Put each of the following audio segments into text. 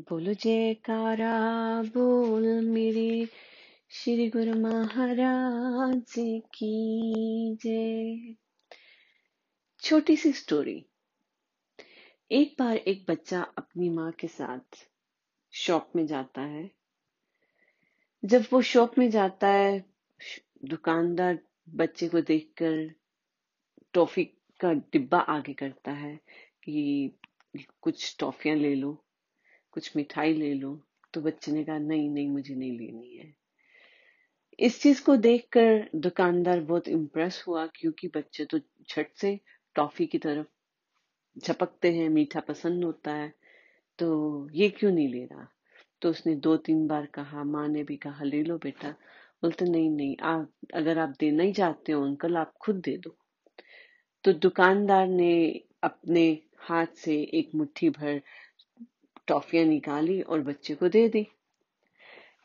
बोलो जयकारा बोल मेरे श्री गुरु महाराज की जय छोटी सी स्टोरी एक बार एक बच्चा अपनी माँ के साथ शॉप में जाता है जब वो शॉप में जाता है दुकानदार बच्चे को देखकर टॉफी का डिब्बा आगे करता है कि कुछ टॉफियां ले लो कुछ मिठाई ले लो तो बच्चे ने कहा नहीं नहीं मुझे नहीं लेनी है इस चीज को देखकर दुकानदार बहुत इम्प्रेस हुआ क्योंकि बच्चे तो झट से टॉफी की तरफ झपकते हैं मीठा पसंद होता है तो ये क्यों नहीं ले रहा तो उसने दो तीन बार कहा माँ ने भी कहा ले लो बेटा बोलते नहीं नहीं आप अगर आप देना ही चाहते हो अंकल आप खुद दे दो तो दुकानदार ने अपने हाथ से एक मुट्ठी भर टॉफियां निकाली और बच्चे को दे दी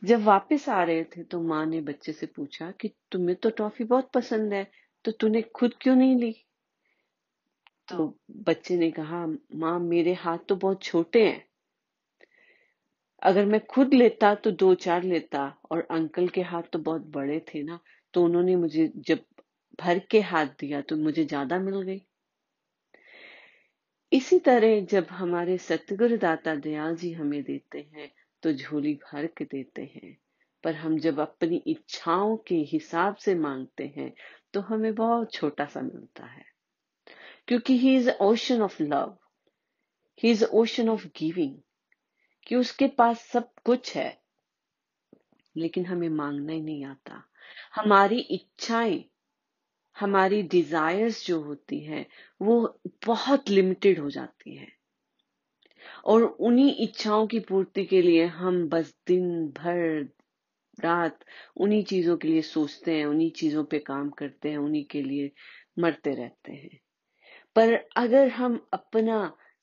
जब वापस आ रहे थे तो माँ ने बच्चे से पूछा कि तुम्हें तो टॉफी बहुत पसंद है तो तूने खुद क्यों नहीं ली तो बच्चे ने कहा माँ मेरे हाथ तो बहुत छोटे हैं अगर मैं खुद लेता तो दो चार लेता और अंकल के हाथ तो बहुत बड़े थे ना तो उन्होंने मुझे जब भर के हाथ दिया तो मुझे ज्यादा मिल गई इसी तरह जब हमारे सतगुरु दाता दयाल जी हमें देते हैं तो झोली भर के देते हैं पर हम जब अपनी इच्छाओं के हिसाब से मांगते हैं तो हमें बहुत छोटा सा मिलता है क्योंकि he is ocean of love he is ocean of giving कि उसके पास सब कुछ है लेकिन हमें मांगना ही नहीं आता हमारी इच्छाएं हमारी डिजायर्स जो होती हैं वो बहुत लिमिटेड हो जाती हैं और उन्हीं इच्छाओं की पूर्ति के लिए हम बस दिन भर रात उन्हीं चीजों के लिए सोचते हैं उन्हीं चीजों पे काम करते हैं उन्हीं के लिए मरते रहते हैं पर अगर हम अपना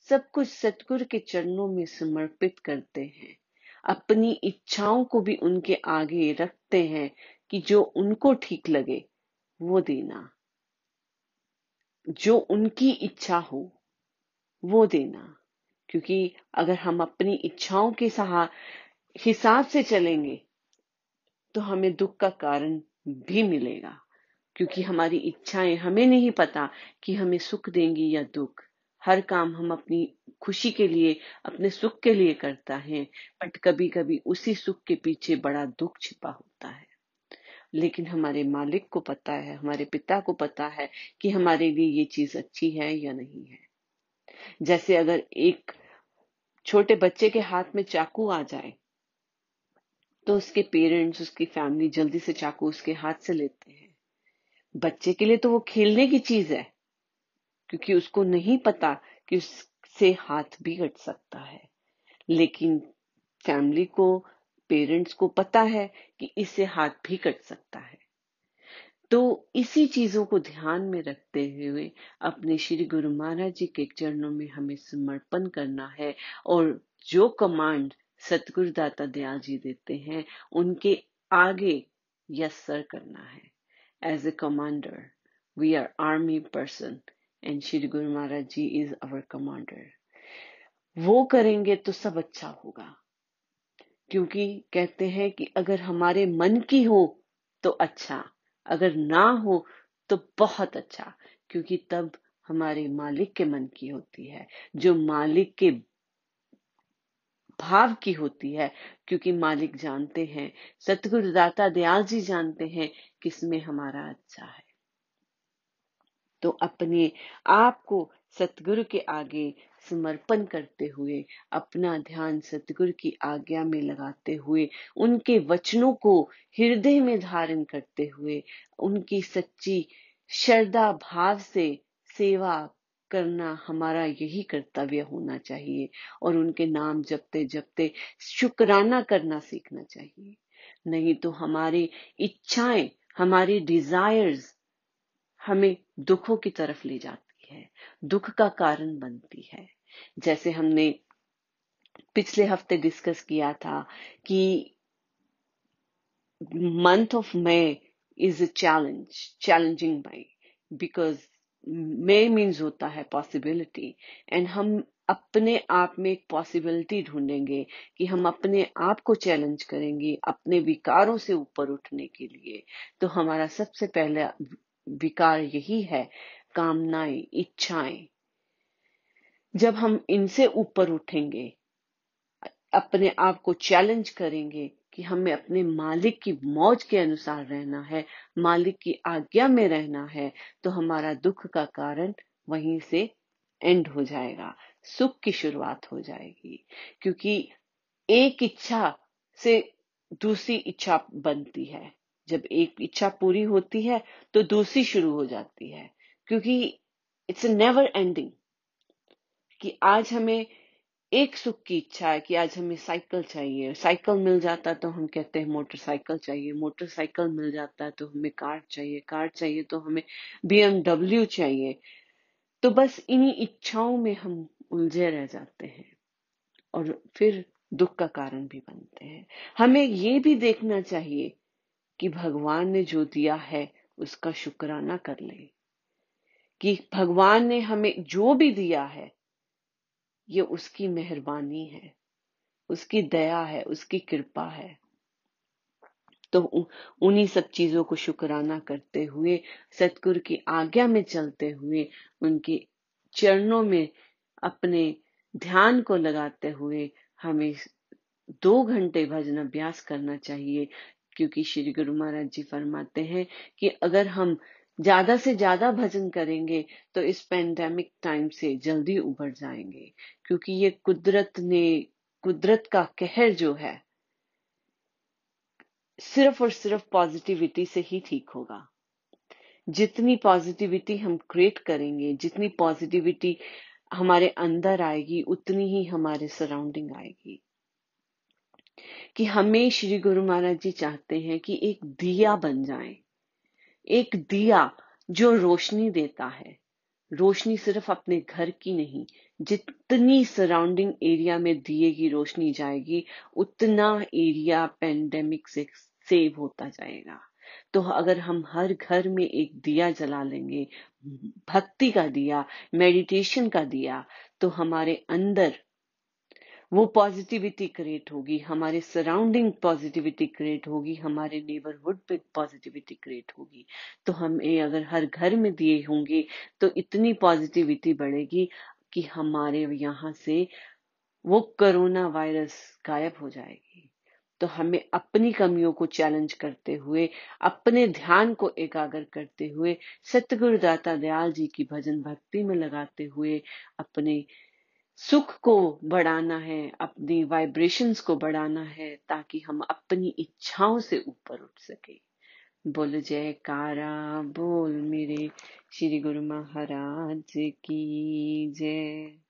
सब कुछ सतगुर के चरणों में समर्पित करते हैं अपनी इच्छाओं को भी उनके आगे रखते हैं कि जो उनको ठीक लगे वो देना जो उनकी इच्छा हो वो देना क्योंकि अगर हम अपनी इच्छाओं के सहा हिसाब से चलेंगे तो हमें दुख का कारण भी मिलेगा क्योंकि हमारी इच्छाएं हमें नहीं पता कि हमें सुख देंगी या दुख हर काम हम अपनी खुशी के लिए अपने सुख के लिए करता है बट कभी कभी उसी सुख के पीछे बड़ा दुख छिपा होता है लेकिन हमारे मालिक को पता है हमारे पिता को पता है कि हमारे लिए ये चीज अच्छी है या नहीं है जैसे अगर एक छोटे बच्चे के हाथ में चाकू आ जाए तो उसके पेरेंट्स उसकी फैमिली जल्दी से चाकू उसके हाथ से लेते हैं बच्चे के लिए तो वो खेलने की चीज है क्योंकि उसको नहीं पता कि उससे हाथ भी कट सकता है लेकिन फैमिली को पेरेंट्स को पता है कि इससे हाथ भी कट सकता है तो इसी चीजों को ध्यान में रखते हुए अपने श्री गुरु महाराज जी के चरणों में हमें समर्पण करना है और जो कमांड सतगुरु दाता दयाल जी देते हैं उनके आगे यस सर करना है as a commander we are army person and Shri Guru Maharaj ji is our commander वो करेंगे तो सब अच्छा होगा क्योंकि कहते हैं कि अगर हमारे मन की हो तो अच्छा अगर ना हो तो बहुत अच्छा क्योंकि तब हमारे मालिक के मन की होती है जो मालिक के भाव की होती है क्योंकि मालिक जानते हैं सतगुरु दाता दयाल जी जानते हैं किसमें हमारा अच्छा है तो अपने आप को सतगुरु के आगे समर्पण करते हुए अपना ध्यान सतगुरु की आज्ञा में लगाते हुए उनके वचनों को हृदय में धारण करते हुए उनकी सच्ची श्रद्धा भाव से सेवा करना हमारा यही कर्तव्य होना चाहिए और उनके नाम जपते जपते शुक्राना करना सीखना चाहिए नहीं तो हमारी इच्छाएं हमारी डिजायर्स हमें दुखों की तरफ ले जाती है दुख का कारण बनती है जैसे हमने पिछले हफ्ते डिस्कस किया था कि month of May is a challenge challenging May, because May means होता है पॉसिबिलिटी एंड हम अपने आप में एक पॉसिबिलिटी ढूंढेंगे कि हम अपने आप को चैलेंज करेंगे अपने विकारों से ऊपर उठने के लिए तो हमारा सबसे पहला विकार यही है कामनाएं इच्छाएं जब हम इनसे ऊपर उठेंगे अपने आप को चैलेंज करेंगे कि हमें अपने मालिक की मौज के अनुसार रहना है मालिक की आज्ञा में रहना है तो हमारा दुख का कारण वहीं से एंड हो जाएगा सुख की शुरुआत हो जाएगी क्योंकि एक इच्छा से दूसरी इच्छा बनती है जब एक इच्छा पूरी होती है तो दूसरी शुरू हो जाती है क्योंकि इट्स नेवर एंडिंग कि आज हमें एक सुख की इच्छा है कि आज हमें साइकिल चाहिए साइकिल मिल जाता तो हम कहते हैं मोटरसाइकिल चाहिए मोटरसाइकिल मिल जाता तो हमें कार चाहिए कार चाहिए तो हमें बीएमडब्ल्यू चाहिए तो बस इन्हीं इच्छाओं में हम उलझे रह जाते हैं और फिर दुख का कारण भी बनते हैं हमें ये भी देखना चाहिए कि भगवान ने जो दिया है उसका शुक्राना कर ले कि भगवान ने हमें जो भी दिया है ये उसकी मेहरबानी है उसकी दया है उसकी कृपा है तो उन्हीं सब चीजों को शुक्राना करते हुए सतगुरु की आज्ञा में चलते हुए उनके चरणों में अपने ध्यान को लगाते हुए हमें दो घंटे भजन अभ्यास करना चाहिए क्योंकि श्री गुरु महाराज जी फरमाते हैं कि अगर हम ज्यादा से ज्यादा भजन करेंगे तो इस पेंडेमिक टाइम से जल्दी उभर जाएंगे क्योंकि ये कुदरत ने कुदरत का कहर जो है सिर्फ और सिर्फ पॉजिटिविटी से ही ठीक होगा जितनी पॉजिटिविटी हम क्रिएट करेंगे जितनी पॉजिटिविटी हमारे अंदर आएगी उतनी ही हमारे सराउंडिंग आएगी कि हमें श्री गुरु महाराज जी चाहते हैं कि एक दिया बन जाएं एक दिया जो रोशनी देता है रोशनी सिर्फ अपने घर की नहीं जितनी सराउंडिंग एरिया में दिए की रोशनी जाएगी उतना एरिया पेंडेमिक से सेव होता जाएगा तो अगर हम हर घर में एक दिया जला लेंगे भक्ति का दिया मेडिटेशन का दिया तो हमारे अंदर वो पॉजिटिविटी क्रिएट होगी हमारे सराउंडिंग पॉजिटिविटी क्रिएट होगी हमारे नेबरहुड पे पॉजिटिविटी क्रिएट होगी तो हम अगर हर घर में दिए होंगे तो इतनी पॉजिटिविटी बढ़ेगी कि हमारे यहाँ से वो कोरोना वायरस गायब हो जाएगी तो हमें अपनी कमियों को चैलेंज करते हुए अपने ध्यान को एकाग्र करते हुए सतगुरु दाता दयाल जी की भजन भक्ति में लगाते हुए अपने सुख को बढ़ाना है अपनी वाइब्रेशंस को बढ़ाना है ताकि हम अपनी इच्छाओं से ऊपर उठ सके बोल जय कारा बोल मेरे श्री गुरु महाराज की जय